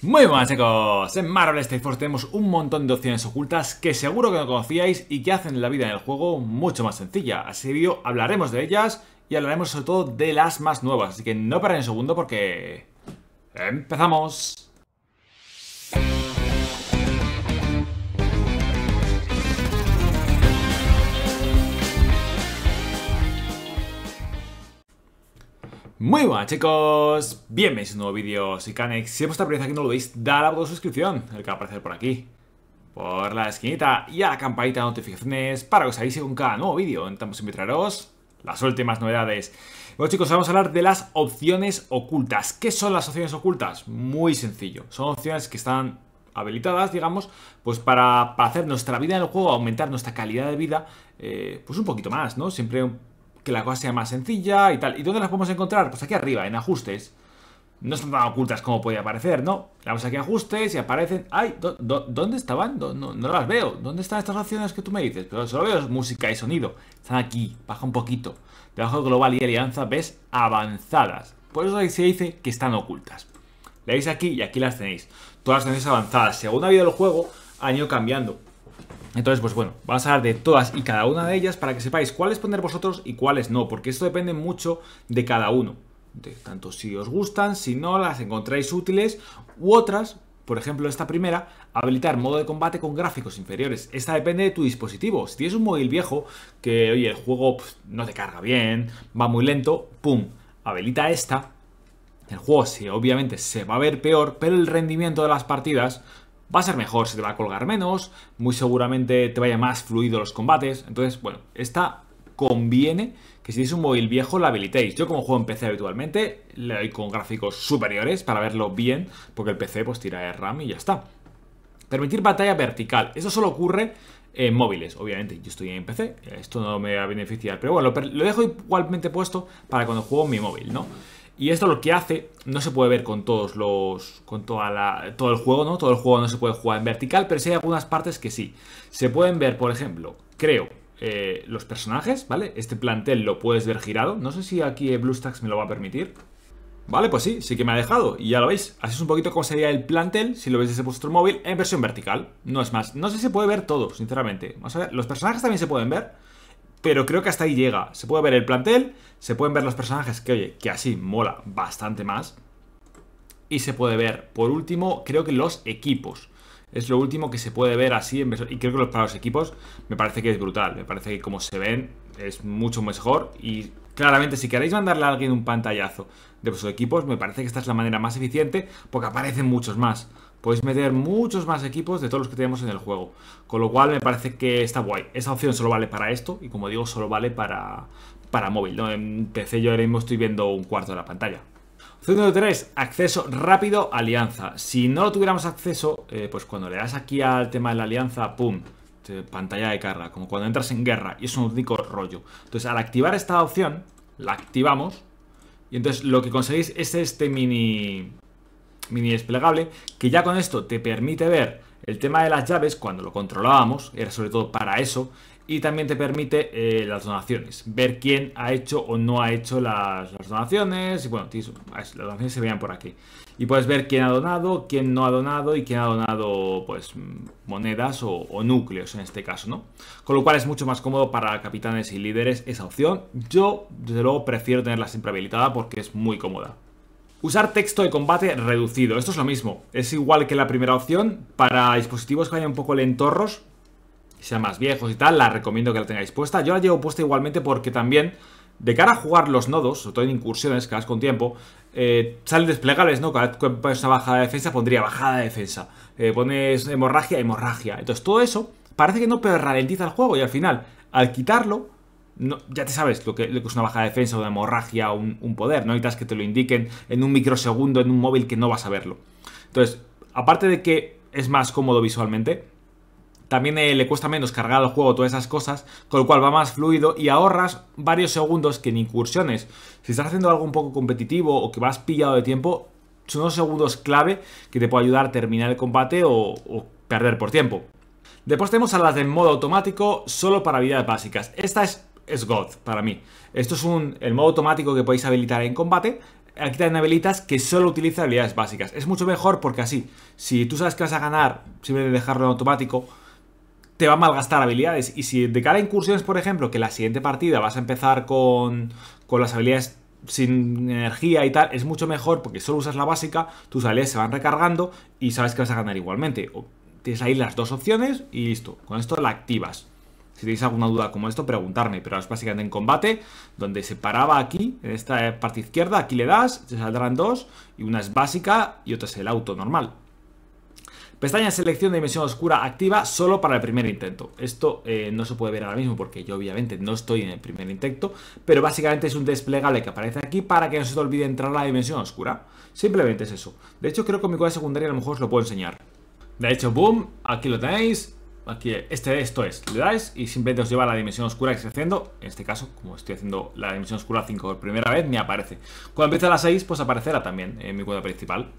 Muy buenas chicos, en Marvel State Force tenemos un montón de opciones ocultas que seguro que no conocíais y que hacen la vida en el juego mucho más sencilla. Así que hablaremos de ellas y hablaremos sobre todo de las más nuevas, así que no paren un segundo porque... ¡Empezamos! Muy buenas chicos, bienvenidos a un nuevo vídeo, soy Canex Si es vuestra primera vez aquí no lo veis, dale a la botón de suscripción El que va a aparecer por aquí Por la esquinita y a la campanita de notificaciones Para que os avise con cada nuevo vídeo Intentamos invitaros las últimas novedades Bueno chicos, vamos a hablar de las opciones ocultas ¿Qué son las opciones ocultas? Muy sencillo, son opciones que están habilitadas, digamos, pues para, hacer nuestra vida en el juego, aumentar nuestra calidad de vida, eh, pues un poquito más, ¿no? Siempre que la cosa sea más sencilla y tal. ¿Y dónde las podemos encontrar? Pues aquí arriba, en ajustes. No están tan ocultas como puede parecer, ¿no? Le damos aquí a ajustes y aparecen... ¡Ay! dónde estaban? No, no, las veo. ¿Dónde están estas opciones que tú me dices? Pero solo veo música y sonido. Están aquí. Baja un poquito. Debajo de Global y Alianza ves avanzadas. Por eso ahí se dice que están ocultas. Le aquí y aquí las tenéis. Todas las tenéis avanzadas. Según ha habido el juego, han ido cambiando. Entonces, pues bueno, vamos a hablar de todas y cada una de ellas para que sepáis cuáles poner vosotros y cuáles no, porque esto depende mucho de cada uno. De tanto si os gustan, si no, las encontráis útiles u otras, por ejemplo, esta primera, habilitar modo de combate con gráficos inferiores. Esta depende de tu dispositivo. Si tienes un móvil viejo que, oye, el juego pues, no te carga bien, va muy lento, pum, habilita esta. El juego sí, obviamente se va a ver peor, pero el rendimiento de las partidas va a ser mejor, se te va a colgar menos, muy seguramente te vaya más fluido los combates. Entonces, bueno, esta conviene que si es un móvil viejo la habilitéis. Yo como juego en PC habitualmente, le doy con gráficos superiores para verlo bien, porque el PC pues tira de RAM y ya está. Permitir batalla vertical. Eso solo ocurre en móviles, obviamente. Yo estoy en PC, esto no me va a beneficiar, pero bueno, lo dejo igualmente puesto para cuando juego en mi móvil, ¿no? Y esto lo que hace, no se puede ver con todos los. con toda la, todo el juego, ¿no? Todo el juego no se puede jugar en vertical, pero sí hay algunas partes que sí. Se pueden ver, por ejemplo, creo, eh, los personajes, ¿vale? Este plantel lo puedes ver girado. No sé si aquí BlueStacks me lo va a permitir. Vale, pues sí, sí que me ha dejado. Y ya lo veis. Así es un poquito como sería el plantel, si lo veis desde vuestro móvil, en versión vertical. No es más. No sé si se puede ver todo, sinceramente. Vamos a ver. Los personajes también se pueden ver pero creo que hasta ahí llega. Se puede ver el plantel, se pueden ver los personajes, que oye, que así mola bastante más. Y se puede ver, por último, creo que los equipos. Es lo último que se puede ver así, en... y creo que los, para los equipos me parece que es brutal. Me parece que como se ven es mucho mejor y claramente si queréis mandarle a alguien un pantallazo de vuestros equipos, me parece que esta es la manera más eficiente porque aparecen muchos más. Podéis meter muchos más equipos de todos los que tenemos en el juego. Con lo cual me parece que está guay. Esa opción solo vale para esto y como digo, solo vale para, para móvil. ¿no? En PC yo ahora mismo estoy viendo un cuarto de la pantalla. Opción número 3, acceso rápido, alianza. Si no lo tuviéramos acceso, eh, pues cuando le das aquí al tema de la alianza, ¡pum! pantalla de carga, como cuando entras en guerra, y es un único rollo. Entonces, al activar esta opción, la activamos, y entonces lo que conseguís es este mini mini desplegable, que ya con esto te permite ver el tema de las llaves, cuando lo controlábamos, era sobre todo para eso, y también te permite eh, las donaciones, ver quién ha hecho o no ha hecho las, donaciones, y bueno, las donaciones se veían por aquí. Y puedes ver quién ha donado, quién no ha donado y quién ha donado pues monedas o, o, núcleos en este caso, ¿no? Con lo cual es mucho más cómodo para capitanes y líderes esa opción. Yo, desde luego, prefiero tenerla siempre habilitada porque es muy cómoda. Usar texto de combate reducido. Esto es lo mismo. Es igual que la primera opción. Para dispositivos que vayan un poco lentorros, sean más viejos y tal, la recomiendo que la tengáis puesta. Yo la llevo puesta igualmente porque también, de cara a jugar los nodos, sobre todo en incursiones, que vas con tiempo, eh, salen desplegables, ¿no? Cada vez que pones una bajada de defensa, pondría bajada de defensa. Eh, pones hemorragia, hemorragia. Entonces todo eso parece que no, pero ralentiza el juego y al final, al quitarlo, ya te sabes lo que, es una baja defensa, una hemorragia o un, poder. No necesitas que te lo indiquen en un microsegundo en un móvil que no vas a verlo. Entonces, aparte de que es más cómodo visualmente, también eh, le cuesta menos cargar al juego todas esas cosas, con lo cual va más fluido y ahorras varios segundos que en incursiones. Si estás haciendo algo un poco competitivo o que vas pillado de tiempo, son unos segundos clave que te puede ayudar a terminar el combate o, o perder por tiempo. Después tenemos a las de modo automático solo para habilidades básicas. Esta es es God para mí. Esto es un, el modo automático que podéis habilitar en combate. Aquí también habilitas que solo utiliza habilidades básicas. Es mucho mejor porque así, si tú sabes que vas a ganar, simplemente dejarlo en automático, te va a malgastar habilidades. Y si de cara a incursiones, por ejemplo, que la siguiente partida vas a empezar con, con las habilidades sin energía y tal, es mucho mejor porque solo usas la básica, tus habilidades se van recargando y sabes que vas a ganar igualmente. Tienes ahí las dos opciones y listo. Con esto la activas. Si tenéis alguna duda como esto, preguntarme. Pero es básicamente en combate, donde se paraba aquí, en esta parte izquierda, aquí le das, te saldrán dos, y una es básica y otra es el auto normal. Pestaña selección de dimensión oscura activa solo para el primer intento. Esto eh, no se puede ver ahora mismo porque yo obviamente no estoy en el primer intento, pero básicamente es un desplegable que aparece aquí para que no se te olvide entrar a la dimensión oscura. Simplemente es eso. De hecho creo que mi cuadra secundaria a lo mejor os lo puedo enseñar. De hecho, boom, aquí lo tenéis, aquí este, esto es, le dais y simplemente os lleva a la dimensión oscura que estoy haciendo, en este caso, como estoy haciendo la dimensión oscura 5 por primera vez, me aparece. Cuando empiece a las 6, pues aparecerá también en mi cuenta principal.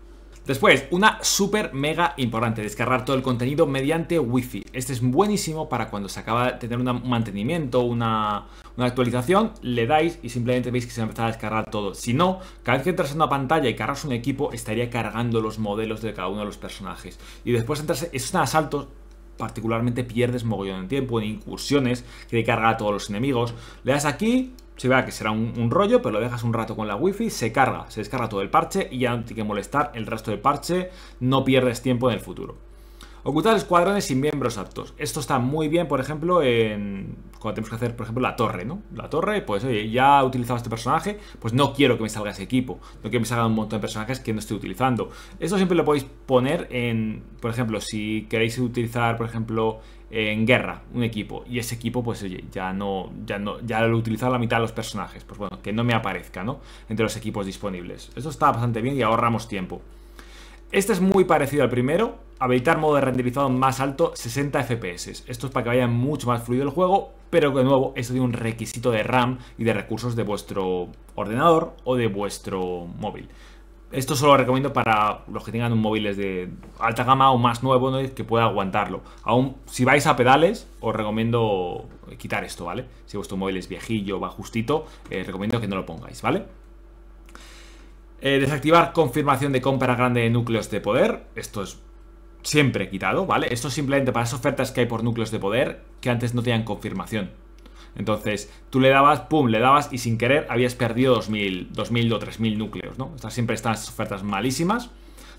Después, una super mega importante, descargar todo el contenido mediante wifi, Este es buenísimo para cuando se acaba de tener un mantenimiento, una, actualización, le dais y simplemente veis que se va a descargar todo. Si no, cada vez que entras en una pantalla y cargas un equipo, estaría cargando los modelos de cada uno de los personajes. Y después entras, es un asalto particularmente pierdes mogollón de tiempo en incursiones, que de carga a todos los enemigos. Le das aquí, se vea que será un, rollo, pero lo dejas un rato con la wifi, se carga, se descarga todo el parche y ya no tiene que molestar el resto del parche, no pierdes tiempo en el futuro. Ocultar escuadrones sin miembros aptos. Esto está muy bien, por ejemplo, en cuando tenemos que hacer, por ejemplo, la torre, ¿no? La torre, pues oye, ya he utilizado este personaje, pues no quiero que me salga ese equipo, no quiero que me salga un montón de personajes que no estoy utilizando. Esto siempre lo podéis poner en, por ejemplo, si queréis utilizar, por ejemplo, en guerra un equipo y ese equipo pues oye, ya no ya no ya lo he utilizado la mitad de los personajes pues bueno que no me aparezca no entre los equipos disponibles Eso está bastante bien y ahorramos tiempo este es muy parecido al primero. Habilitar modo de renderizado más alto, 60 FPS. Esto es para que vaya mucho más fluido el juego, pero de nuevo, esto tiene un requisito de RAM y de recursos de vuestro ordenador o de vuestro móvil. Esto solo lo recomiendo para los que tengan un móviles de alta gama o más nuevo, que pueda aguantarlo. Aún si vais a pedales, os recomiendo quitar esto, ¿vale? Si vuestro móvil es viejillo, va justito, eh, recomiendo que no lo pongáis, ¿vale? Eh, desactivar confirmación de compra grande de núcleos de poder. Esto es siempre quitado, ¿vale? Esto es simplemente para las ofertas que hay por núcleos de poder que antes no tenían confirmación. Entonces, tú le dabas, pum, le dabas y sin querer habías perdido 2000, 2000 o 3000 núcleos, ¿no? Estas siempre están ofertas malísimas.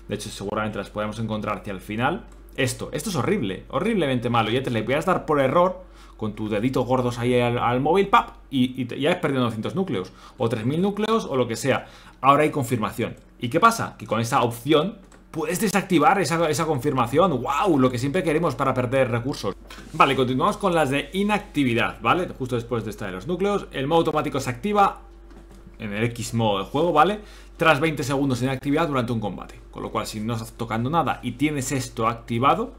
De hecho, seguramente las podemos encontrar hacia el final. Esto, esto es horrible, horriblemente malo. Ya te le a dar por error con tus deditos gordos ahí al, móvil, ¡pap! Y, ya he perdido 200 núcleos, o 3000 núcleos, o lo que sea. Ahora hay confirmación. ¿Y qué pasa? Que con esa opción puedes desactivar esa, confirmación. ¡Wow! Lo que siempre queremos para perder recursos. Vale, continuamos con las de inactividad, ¿vale? Justo después de estar de los núcleos. El modo automático se activa en el X modo de juego, ¿vale? Tras 20 segundos de inactividad durante un combate. Con lo cual, si no estás tocando nada y tienes esto activado,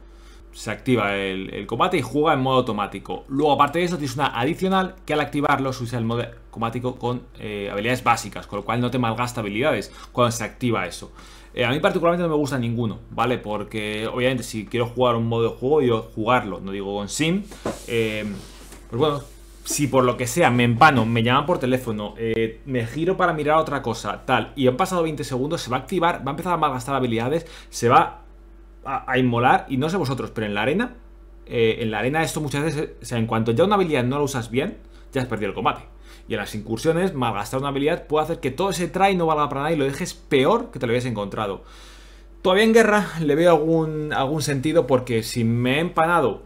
se activa el, combate y juega en modo automático. Luego, aparte de eso, tienes una adicional que al activarlo usa el modo automático con eh, habilidades básicas, con lo cual no te malgasta habilidades cuando se activa eso. Eh, a mí particularmente no me gusta ninguno, ¿vale? Porque obviamente si quiero jugar un modo de juego, yo jugarlo, no digo con sim. Eh, pues bueno, si por lo que sea me empano, me llaman por teléfono, me giro para mirar otra cosa, tal, y han pasado 20 segundos, se va a activar, va a empezar a malgastar habilidades, se va a, inmolar, y no sé vosotros, pero en la arena, eh, en la arena esto muchas veces, o sea, en cuanto ya una habilidad no la usas bien, ya has perdido el combate. Y en las incursiones, malgastar una habilidad puede hacer que todo ese try no valga para nada y lo dejes peor que te lo habías encontrado. Todavía en guerra le veo algún, algún sentido porque si me he empanado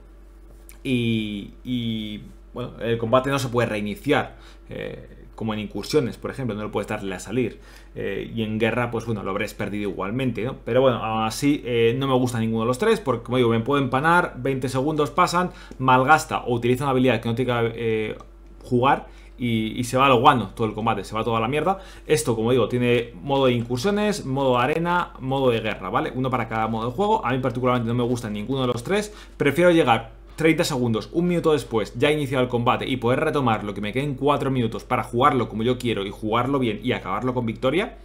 y, y bueno, el combate no se puede reiniciar. Eh, como en incursiones, por ejemplo, no lo puedes darle a salir. Eh, y en guerra, pues bueno, lo habréis perdido igualmente, ¿no? Pero bueno, aún así eh, no me gusta ninguno de los tres, porque como digo, me puedo empanar, 20 segundos pasan, malgasta o utiliza una habilidad que no tiene que eh, jugar. Y, se va lo guano todo el combate, se va toda la mierda. Esto, como digo, tiene modo de incursiones, modo arena, modo de guerra, ¿vale? Uno para cada modo de juego. A mí particularmente no me gusta ninguno de los tres. Prefiero llegar 30 segundos, un minuto después, ya iniciado el combate y poder retomar lo que me queden 4 minutos para jugarlo como yo quiero y jugarlo bien y acabarlo con victoria,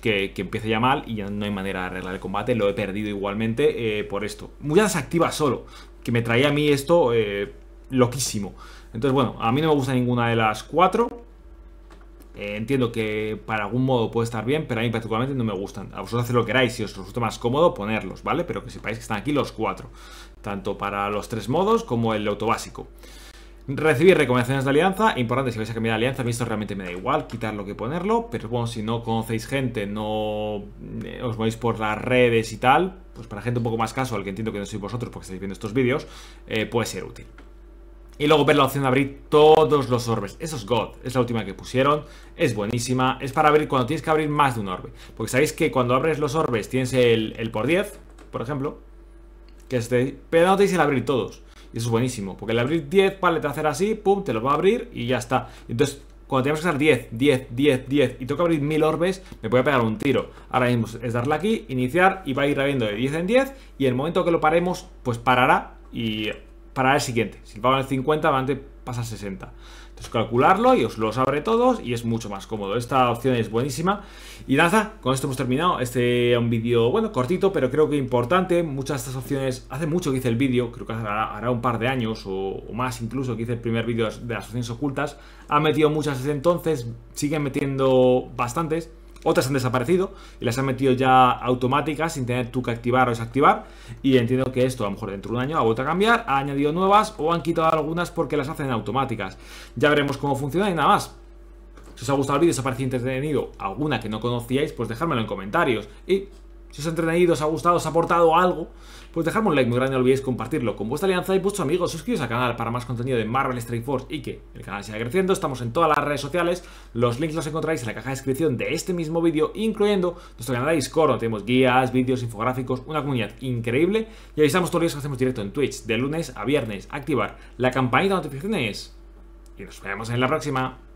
que, que empiece ya mal y ya no hay manera de arreglar el combate, lo he perdido igualmente eh, por esto. muy activas solo, que me traía a mí esto eh, loquísimo. Entonces, bueno, a mí no me gusta ninguna de las cuatro. Eh, entiendo que para algún modo puede estar bien, pero a mí particularmente no me gustan. A vosotros haced lo que queráis, si os resulta más cómodo ponerlos, ¿vale? Pero que sepáis que están aquí los cuatro tanto para los tres modos como el auto básico. Recibir recomendaciones de alianza, importante si vais a cambiar de alianza, a mí esto realmente me da igual, quitarlo que ponerlo, pero bueno, si no conocéis gente, no eh, os movéis por las redes y tal, pues para gente un poco más casual que entiendo que no sois vosotros porque estáis viendo estos vídeos, eh, puede ser útil. Y luego ver la opción de abrir todos los orbes. Eso es God, es la última que pusieron. Es buenísima. Es para abrir cuando tienes que abrir más de un orbe. Porque sabéis que cuando abres los orbes tienes el, el por 10, por ejemplo que no te dice el abrir todos. Y eso es buenísimo, porque el abrir 10, vale, te va a hacer así, pum, te lo va a abrir y ya está. Entonces, cuando tenemos que hacer 10, 10, 10, 10 y tengo que abrir 1000 orbes, me voy a pegar un tiro. Ahora mismo es darle aquí, iniciar y va a ir abriendo de 10 en 10 y en el momento que lo paremos, pues parará y parará el siguiente. Si va el 50, adelante pasa al 60. Entonces calcularlo y os lo abre todos y es mucho más cómodo. Esta opción es buenísima. Y nada, con esto hemos terminado. Este es un vídeo, bueno, cortito, pero creo que importante. Muchas de estas opciones, hace mucho que hice el vídeo, creo que hará, hará un par de años o, o, más incluso que hice el primer vídeo de las opciones ocultas. Ha metido muchas desde entonces, siguen metiendo bastantes. Otras han desaparecido y las han metido ya automáticas sin tener tú que activar o desactivar. Y entiendo que esto a lo mejor dentro de un año ha vuelto a cambiar, ha añadido nuevas o han quitado algunas porque las hacen automáticas. Ya veremos cómo funciona y nada más. Si os ha gustado el vídeo, si os ha parecido entretenido alguna que no conocíais, pues dejármelo en comentarios. Y si os ha entretenido, os ha gustado, os ha aportado algo, pues dejadme un like muy grande, no olvidéis compartirlo con vuestra alianza y vuestros amigos. Suscribiros al canal para más contenido de Marvel Strike Force y que el canal siga creciendo. Estamos en todas las redes sociales. Los links los encontráis en la caja de descripción de este mismo vídeo, incluyendo nuestro canal de Discord, donde tenemos guías, vídeos, infográficos, una comunidad increíble. Y avisamos todos los días que hacemos directo en Twitch de lunes a viernes. Activar la campanita de notificaciones. Y nos vemos en la próxima.